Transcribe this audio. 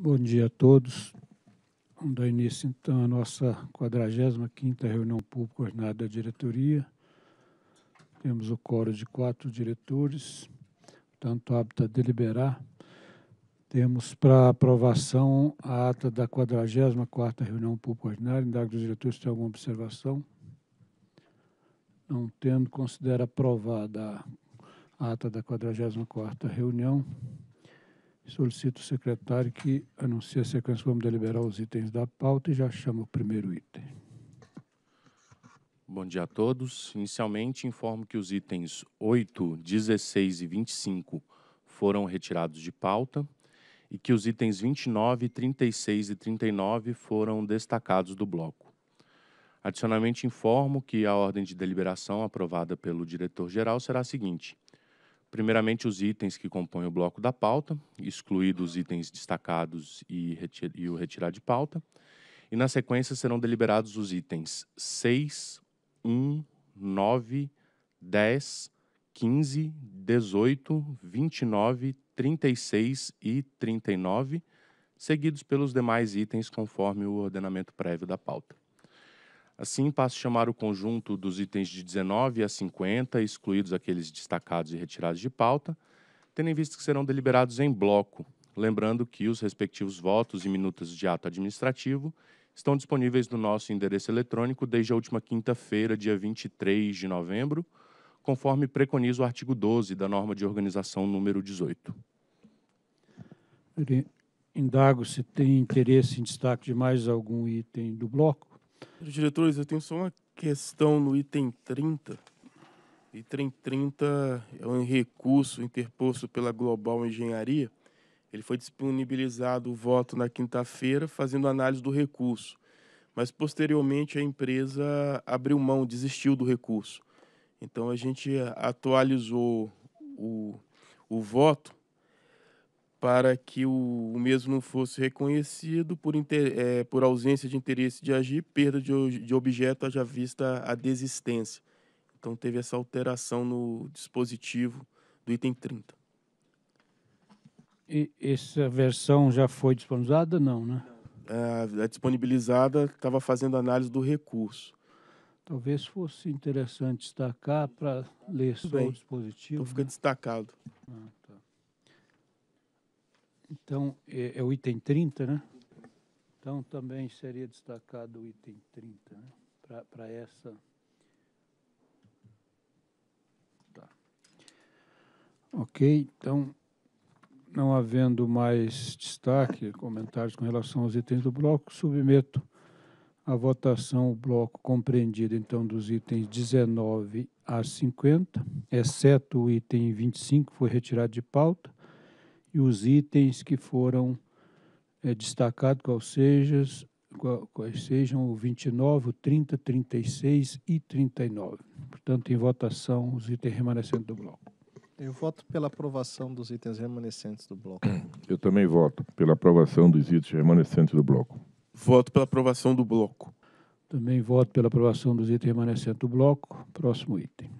Bom dia a todos. Vamos dar início então à nossa 45ª reunião pública ordinária da diretoria. Temos o coro de quatro diretores, tanto hábito a deliberar. Temos para aprovação a ata da 44ª reunião pública ordinária. Indago dos diretores tem alguma observação? Não tendo, considera aprovada a ata da 44ª reunião. Solicito o secretário que anuncie a sequência. Vamos deliberar os itens da pauta e já chama o primeiro item. Bom dia a todos. Inicialmente, informo que os itens 8, 16 e 25 foram retirados de pauta e que os itens 29, 36 e 39 foram destacados do bloco. Adicionalmente, informo que a ordem de deliberação aprovada pelo diretor-geral será a seguinte: Primeiramente, os itens que compõem o bloco da pauta, excluídos os itens destacados e, reti e o retirar de pauta. E, na sequência, serão deliberados os itens 6, 1, 9, 10, 15, 18, 29, 36 e 39, seguidos pelos demais itens conforme o ordenamento prévio da pauta. Assim, passo a chamar o conjunto dos itens de 19 a 50, excluídos aqueles destacados e retirados de pauta, tendo em vista que serão deliberados em bloco, lembrando que os respectivos votos e minutas de ato administrativo estão disponíveis no nosso endereço eletrônico desde a última quinta-feira, dia 23 de novembro, conforme preconiza o artigo 12 da norma de organização número 18. Indago se tem interesse em destaque de mais algum item do bloco. Diretores, eu tenho só uma questão no item 30. Item 30 é um recurso interposto pela Global Engenharia. Ele foi disponibilizado o voto na quinta-feira, fazendo análise do recurso. Mas, posteriormente, a empresa abriu mão, desistiu do recurso. Então, a gente atualizou o, o voto para que o, o mesmo não fosse reconhecido por, inter, é, por ausência de interesse de agir, perda de, de objeto haja vista a desistência. Então teve essa alteração no dispositivo do item 30. E essa versão já foi disponibilizada? Não, né? A, ah, a é disponibilizada estava fazendo análise do recurso. Talvez fosse interessante destacar para ler só o então dispositivo. Então fica né? destacado. Ah. Então, é, é, o item 30, né? Então, também seria destacado o item 30, né? Para essa... Tá. Ok, então, não havendo mais destaque, comentários com relação aos itens do bloco, submeto à votação o bloco compreendido, então, dos itens 19 a 50, exceto o item 25, que foi retirado de pauta, e os itens que foram é, destacados, qual seja, qual, quais sejam o 29, o 30, 36 e 39. Portanto, em votação, os itens remanescentes do bloco. Eu voto pela aprovação dos itens remanescentes do bloco. Eu também voto pela aprovação dos itens remanescentes do bloco. Voto pela aprovação do bloco. Também voto pela aprovação dos itens remanescentes do bloco. Próximo item.